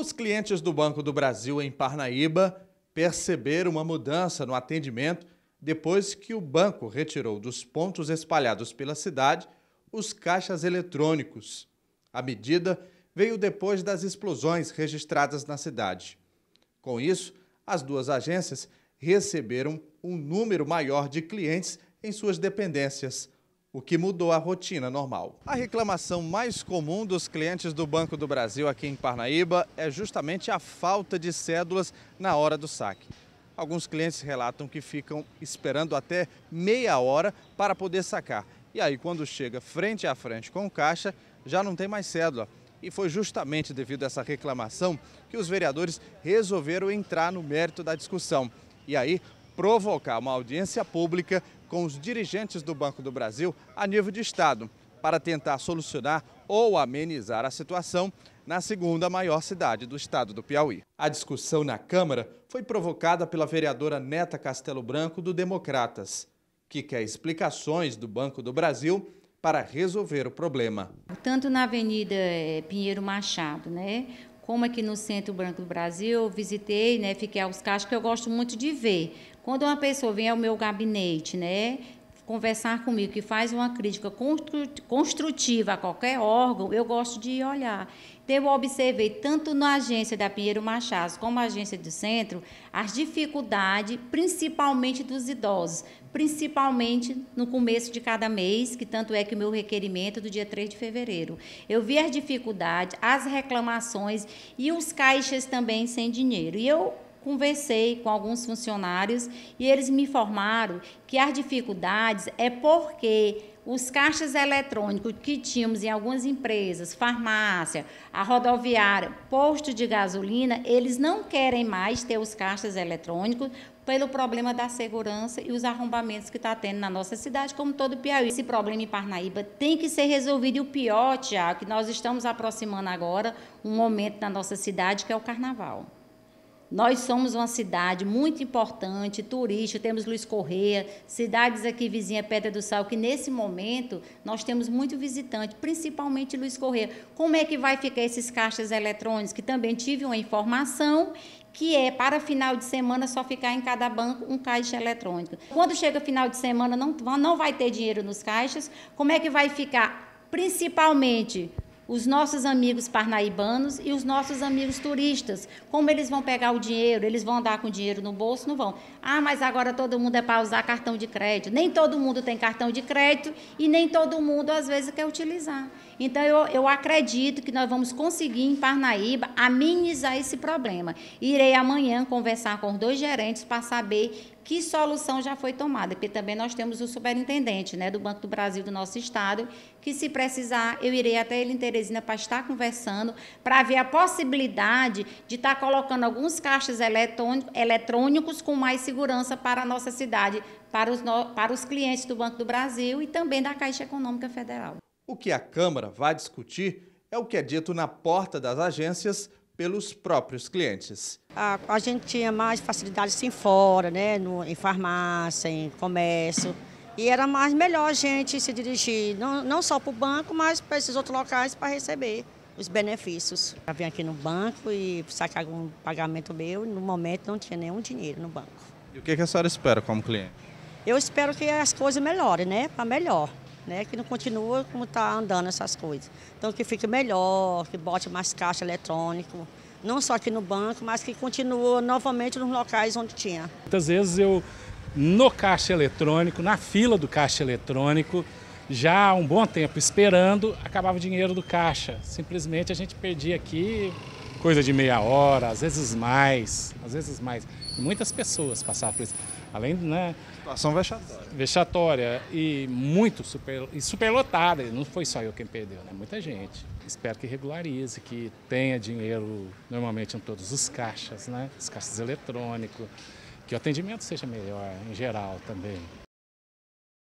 Os clientes do Banco do Brasil em Parnaíba perceberam uma mudança no atendimento depois que o banco retirou dos pontos espalhados pela cidade os caixas eletrônicos. A medida veio depois das explosões registradas na cidade. Com isso, as duas agências receberam um número maior de clientes em suas dependências, o que mudou a rotina normal. A reclamação mais comum dos clientes do Banco do Brasil aqui em Parnaíba é justamente a falta de cédulas na hora do saque. Alguns clientes relatam que ficam esperando até meia hora para poder sacar. E aí, quando chega frente a frente com o caixa, já não tem mais cédula. E foi justamente devido a essa reclamação que os vereadores resolveram entrar no mérito da discussão. E aí, provocar uma audiência pública com os dirigentes do Banco do Brasil a nível de Estado, para tentar solucionar ou amenizar a situação na segunda maior cidade do estado do Piauí. A discussão na Câmara foi provocada pela vereadora Neta Castelo Branco do Democratas, que quer explicações do Banco do Brasil para resolver o problema. Tanto na Avenida eh, Pinheiro Machado, né, como aqui no Centro Branco do Brasil, visitei, né, fiquei aos caixas, que eu gosto muito de ver quando uma pessoa vem ao meu gabinete, né, conversar comigo, que faz uma crítica construtiva a qualquer órgão, eu gosto de olhar. Então, eu observei tanto na agência da Pinheiro Machado como na agência do centro as dificuldades, principalmente dos idosos, principalmente no começo de cada mês, que tanto é que o meu requerimento é do dia 3 de fevereiro. Eu vi as dificuldades, as reclamações e os caixas também sem dinheiro. E eu conversei com alguns funcionários e eles me informaram que as dificuldades é porque os caixas eletrônicos que tínhamos em algumas empresas, farmácia, a rodoviária, posto de gasolina, eles não querem mais ter os caixas eletrônicos pelo problema da segurança e os arrombamentos que está tendo na nossa cidade, como todo Piauí. Esse problema em Parnaíba tem que ser resolvido. E o pior, Tiago, que nós estamos aproximando agora um momento na nossa cidade, que é o carnaval. Nós somos uma cidade muito importante, turista, temos Luiz Correia, cidades aqui vizinha Pedra do Sal, que nesse momento nós temos muito visitante, principalmente Luiz Correia. Como é que vai ficar esses caixas eletrônicos? Que também tive uma informação que é para final de semana só ficar em cada banco um caixa eletrônico. Quando chega final de semana não, não vai ter dinheiro nos caixas, como é que vai ficar? Principalmente os nossos amigos parnaibanos e os nossos amigos turistas. Como eles vão pegar o dinheiro? Eles vão andar com o dinheiro no bolso? Não vão. Ah, mas agora todo mundo é para usar cartão de crédito. Nem todo mundo tem cartão de crédito e nem todo mundo, às vezes, quer utilizar. Então, eu, eu acredito que nós vamos conseguir, em Parnaíba, amenizar esse problema. Irei amanhã conversar com os dois gerentes para saber que solução já foi tomada, porque também nós temos o superintendente né, do Banco do Brasil do nosso estado, que se precisar, eu irei até ele em Teresina para estar conversando, para ver a possibilidade de estar tá colocando alguns caixas eletrônicos com mais segurança para a nossa cidade, para os, no, para os clientes do Banco do Brasil e também da Caixa Econômica Federal. O que a Câmara vai discutir é o que é dito na porta das agências pelos próprios clientes. A, a gente tinha mais facilidade sim fora, né, no, em farmácia, em comércio. E era mais melhor a gente se dirigir, não, não só para o banco, mas para esses outros locais para receber os benefícios. Eu vim aqui no banco e sacar algum pagamento meu, no momento não tinha nenhum dinheiro no banco. E o que, a senhora espera como cliente? Eu espero que as coisas melhorem, né? Para melhor. Né, que não continue como está andando essas coisas. Então que fique melhor, que bote mais caixa eletrônico, não só aqui no banco, mas que continue novamente nos locais onde tinha. Muitas vezes eu no caixa eletrônico, na fila do caixa eletrônico, já há um bom tempo esperando, acabava o dinheiro do caixa. Simplesmente a gente perdia aqui coisa de meia hora, às vezes mais, às vezes mais. E muitas pessoas passavam por isso. Além, né? Situação vexatória. Vexatória e muito super, e superlotada. Não foi só eu quem perdeu, né? Muita gente. Espero que regularize, que tenha dinheiro normalmente em todos os caixas, né? Os caixas eletrônicos que o atendimento seja melhor em geral também.